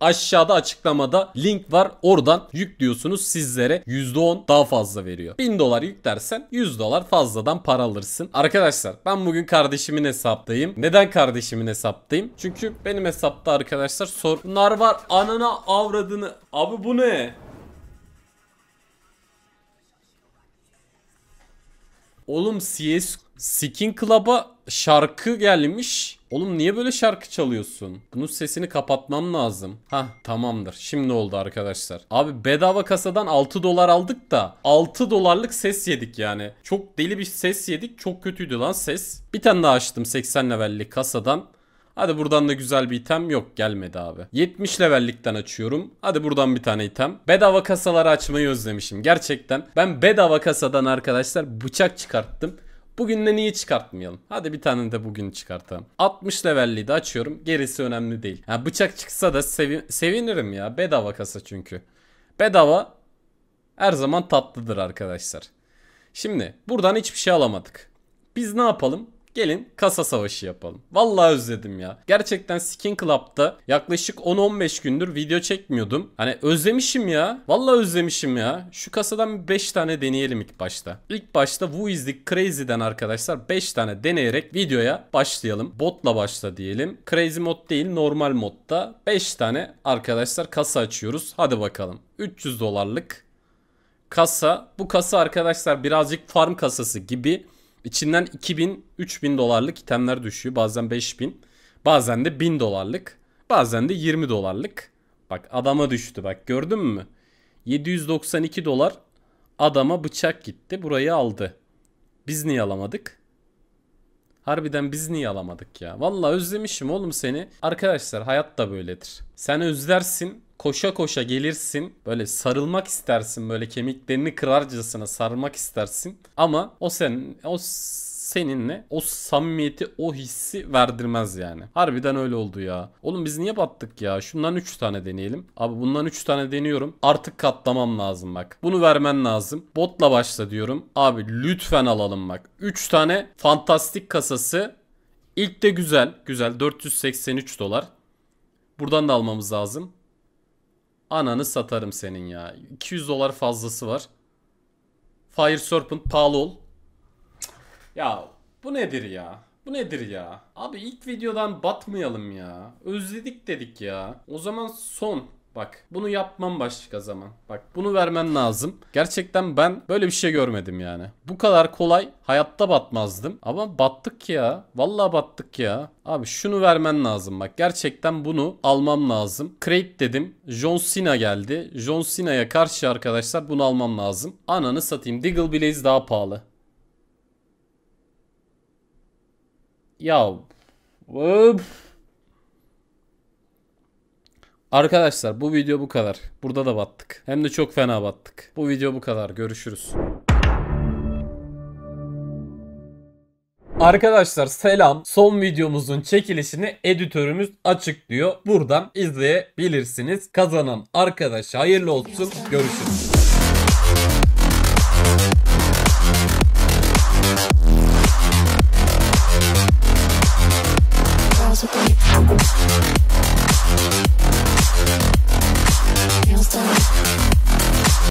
Aşağıda açıklamada link var. Oradan yüklüyorsunuz sizlere %10 daha fazla veriyor. 1000 dolar yüklersen 100 dolar fazladan para alırsın. Arkadaşlar ben bugün kardeşimin hesaptayım. Neden kardeşimin hesaptayım? Çünkü benim hesapta arkadaşlar sorunlar var. Anana avradını. Abi bu ne? Oğlum CS Skin Club'a şarkı gelmiş. Oğlum niye böyle şarkı çalıyorsun? Bunun sesini kapatmam lazım. Ha tamamdır. Şimdi oldu arkadaşlar. Abi bedava kasadan 6 dolar aldık da 6 dolarlık ses yedik yani. Çok deli bir ses yedik. Çok kötüydü lan ses. Bir tane daha açtım 80 levellik kasadan. Hadi buradan da güzel bir item yok gelmedi abi. 70 levellikten açıyorum. Hadi buradan bir tane item. Bedava kasaları açmayı özlemişim gerçekten. Ben bedava kasadan arkadaşlar bıçak çıkarttım. Bugünden niye çıkartmayalım. Hadi bir tane de bugün çıkartalım. 60 levelli de açıyorum. Gerisi önemli değil. Yani bıçak çıksa da sevi sevinirim ya. Bedava kasa çünkü. Bedava her zaman tatlıdır arkadaşlar. Şimdi buradan hiçbir şey alamadık. Biz ne yapalım? Gelin kasa savaşı yapalım. Vallahi özledim ya. Gerçekten Skin Club'da yaklaşık 10-15 gündür video çekmiyordum. Hani özlemişim ya. Vallahi özlemişim ya. Şu kasadan 5 tane deneyelim ilk başta. İlk başta Who is the Crazy'den arkadaşlar 5 tane deneyerek videoya başlayalım. Botla başla diyelim. Crazy mod değil normal modda 5 tane arkadaşlar kasa açıyoruz. Hadi bakalım. 300 dolarlık kasa. Bu kasa arkadaşlar birazcık farm kasası gibi İçinden 2000, 3000 dolarlık itemler düşüyor. Bazen 5000, bazen de 1000 dolarlık, bazen de 20 dolarlık. Bak adama düştü bak gördün mü? 792 dolar adama bıçak gitti burayı aldı. Biz niye alamadık? Harbiden biz niye alamadık ya? Vallahi özlemişim oğlum seni. Arkadaşlar hayat da böyledir. Sen özlersin koşa koşa gelirsin. Böyle sarılmak istersin böyle kemiklerini kırarcasına sarılmak istersin. Ama o sen o seninle o samimiyeti o hissi verdirmez yani. Harbiden öyle oldu ya. Oğlum biz niye battık ya? Şundan 3 tane deneyelim. Abi bundan 3 tane deniyorum. Artık katlamam lazım bak. Bunu vermen lazım. Botla başla diyorum. Abi lütfen alalım bak. 3 tane fantastik kasası. İlk de güzel. Güzel 483 dolar. Buradan da almamız lazım. Ananı satarım senin ya. 200 dolar fazlası var. Fire Serpent pahalı ol. Ya bu nedir ya? Bu nedir ya? Abi ilk videodan batmayalım ya. Özledik dedik ya. O zaman son Bak bunu yapmam başka zaman. Bak bunu vermen lazım. Gerçekten ben böyle bir şey görmedim yani. Bu kadar kolay hayatta batmazdım. Ama battık ya. Vallahi battık ya. Abi şunu vermen lazım bak. Gerçekten bunu almam lazım. Crate dedim. John Cena geldi. John Cena'ya karşı arkadaşlar bunu almam lazım. Ananı satayım. Diggle Blaze daha pahalı. Ya. Öf. Arkadaşlar bu video bu kadar. Burada da battık. Hem de çok fena battık. Bu video bu kadar. Görüşürüz. Arkadaşlar selam. Son videomuzun çekilişini editörümüz açıklıyor. Buradan izleyebilirsiniz. Kazanan arkadaş hayırlı olsun. Görüşürüz. Thank